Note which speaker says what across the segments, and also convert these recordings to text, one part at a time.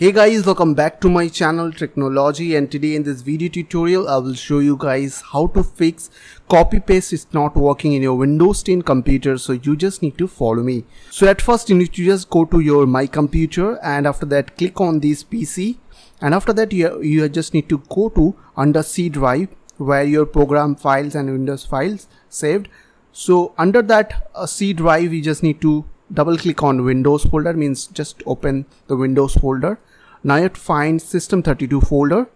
Speaker 1: Hey guys welcome back to my channel Technology and today in this video tutorial I will show you guys how to fix copy paste is not working in your Windows 10 computer so you just need to follow me. So at first you need to just go to your my computer and after that click on this PC and after that you, you just need to go to under C drive where your program files and Windows files saved. So under that uh, C drive you just need to double click on windows folder means just open the windows folder now you have to find system32 folder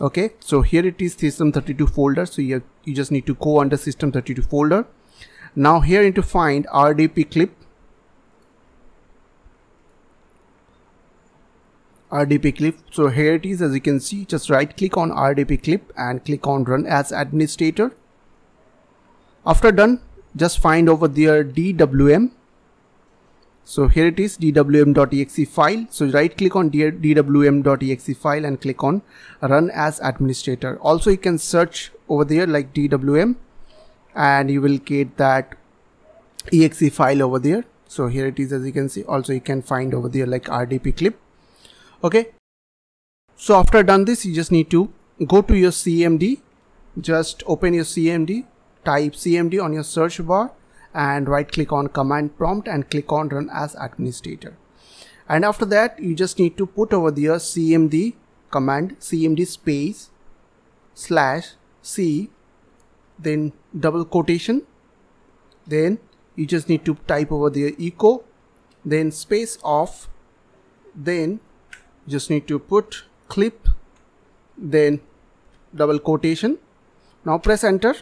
Speaker 1: okay so here it is system32 folder so you, have, you just need to go under system32 folder now here into find rdp clip rdp clip so here it is as you can see just right click on rdp clip and click on run as administrator after done just find over there dwm so here it is dwm.exe file. So right click on dwm.exe file and click on run as administrator. Also you can search over there like dwm and you will get that exe file over there. So here it is as you can see also you can find over there like rdp clip. Okay. So after done this you just need to go to your CMD. Just open your CMD, type CMD on your search bar and right click on command prompt and click on run as administrator and after that you just need to put over there cmd command cmd space slash c then double quotation then you just need to type over there echo then space off then just need to put clip then double quotation now press enter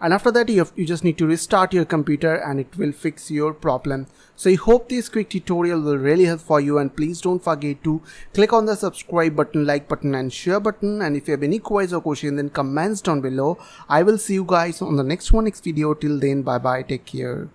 Speaker 1: and after that you, have, you just need to restart your computer and it will fix your problem so i hope this quick tutorial will really help for you and please don't forget to click on the subscribe button like button and share button and if you have any queries or questions then comments down below i will see you guys on the next one next video till then bye bye take care